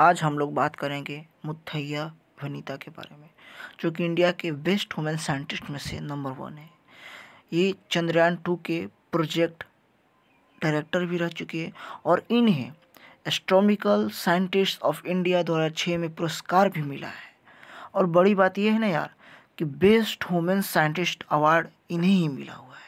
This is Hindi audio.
आज हम लोग बात करेंगे मुथैया वनीता के बारे में जो कि इंडिया के बेस्ट वुमेन साइंटिस्ट में से नंबर वन है ये चंद्रयान टू के प्रोजेक्ट डायरेक्टर भी रह चुके हैं और इन्हें एस्ट्रोमिकल साइंटिस्ट ऑफ इंडिया दो हज़ार छः में पुरस्कार भी मिला है और बड़ी बात यह है ना यार कि बेस्ट वुमेन साइंटिस्ट अवार्ड इन्हें ही मिला हुआ है